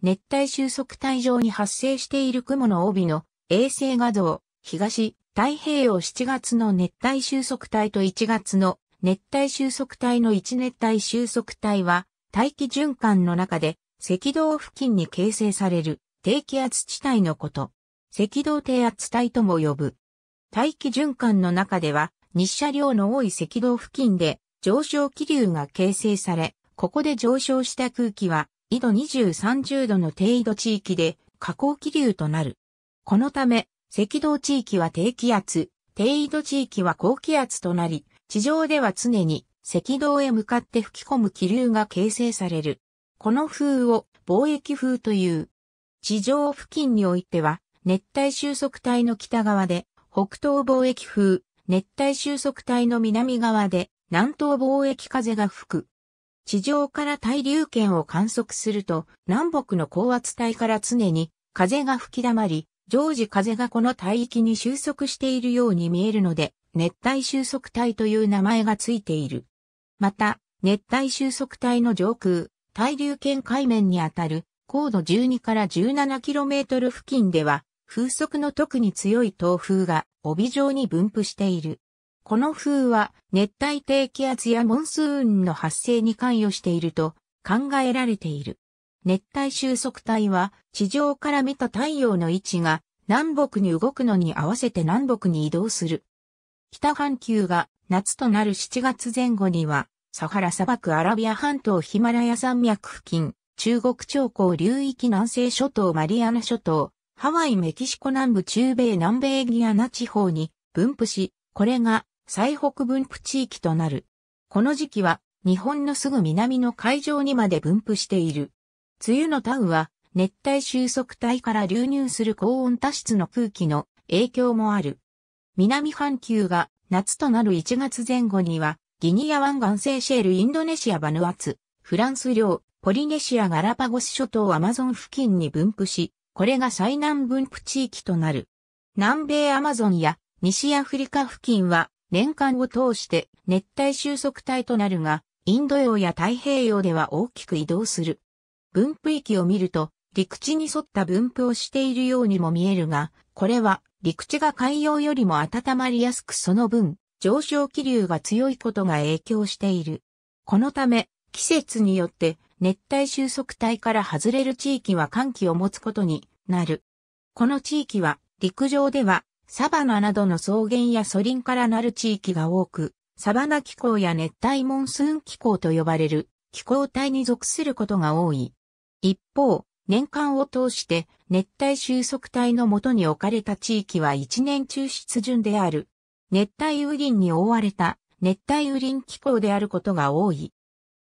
熱帯収束帯上に発生している雲の帯の衛星画像、東、太平洋7月の熱帯収束帯と1月の熱帯収束帯の1熱帯収束帯は大気循環の中で赤道付近に形成される低気圧地帯のこと。赤道低圧帯とも呼ぶ。大気循環の中では日射量の多い赤道付近で上昇気流が形成され、ここで上昇した空気は緯度2030度の低緯度地域で下降気流となる。このため、赤道地域は低気圧、低緯度地域は高気圧となり、地上では常に赤道へ向かって吹き込む気流が形成される。この風を貿易風という。地上付近においては、熱帯収束帯の北側で、北東貿易風、熱帯収束帯の南側で、南東貿易風が吹く。地上から対流圏を観測すると、南北の高圧帯から常に風が吹き溜まり、常時風がこの帯域に収束しているように見えるので、熱帯収束帯という名前がついている。また、熱帯収束帯の上空、対流圏海面にあたる高度12から 17km 付近では、風速の特に強い東風が帯状に分布している。この風は熱帯低気圧やモンスーンの発生に関与していると考えられている。熱帯収束帯は地上から見た太陽の位置が南北に動くのに合わせて南北に移動する。北半球が夏となる7月前後にはサハラ砂漠アラビア半島ヒマラヤ山脈付近、中国長江流域南西諸島マリアナ諸島、ハワイメキシコ南部中米南米ギアナ地方に分布し、これが最北分布地域となる。この時期は日本のすぐ南の海上にまで分布している。梅雨のタウは熱帯収束帯から流入する高温多湿の空気の影響もある。南半球が夏となる1月前後にはギニア湾岸セーシェールインドネシアバヌアツ、フランス領、ポリネシアガラパゴス諸島アマゾン付近に分布し、これが最南分布地域となる。南米アマゾンや西アフリカ付近は年間を通して熱帯収束帯となるが、インド洋や太平洋では大きく移動する。分布域を見ると、陸地に沿った分布をしているようにも見えるが、これは陸地が海洋よりも温まりやすくその分、上昇気流が強いことが影響している。このため、季節によって熱帯収束帯から外れる地域は寒気を持つことになる。この地域は陸上ではサバナなどの草原やソリンからなる地域が多く、サバナ気候や熱帯モンスーン気候と呼ばれる気候帯に属することが多い。一方、年間を通して熱帯収束帯のもとに置かれた地域は一年中湿潤である。熱帯雨林に覆われた熱帯雨林気候であることが多い。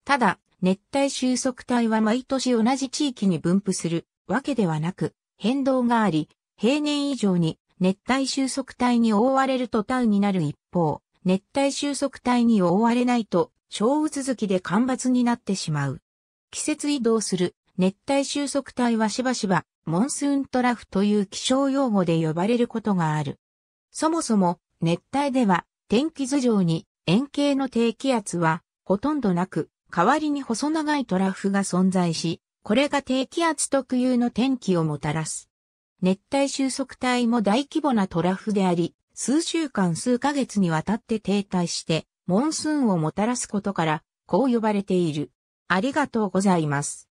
ただ、熱帯収束帯は毎年同じ地域に分布するわけではなく、変動があり、平年以上に熱帯収束帯に覆われるとタウになる一方、熱帯収束帯に覆われないと、小雨続きで干ばつになってしまう。季節移動する熱帯収束帯はしばしば、モンスーントラフという気象用語で呼ばれることがある。そもそも、熱帯では、天気図上に円形の低気圧はほとんどなく、代わりに細長いトラフが存在し、これが低気圧特有の天気をもたらす。熱帯収束帯も大規模なトラフであり、数週間数ヶ月にわたって停滞して、モンスーンをもたらすことから、こう呼ばれている。ありがとうございます。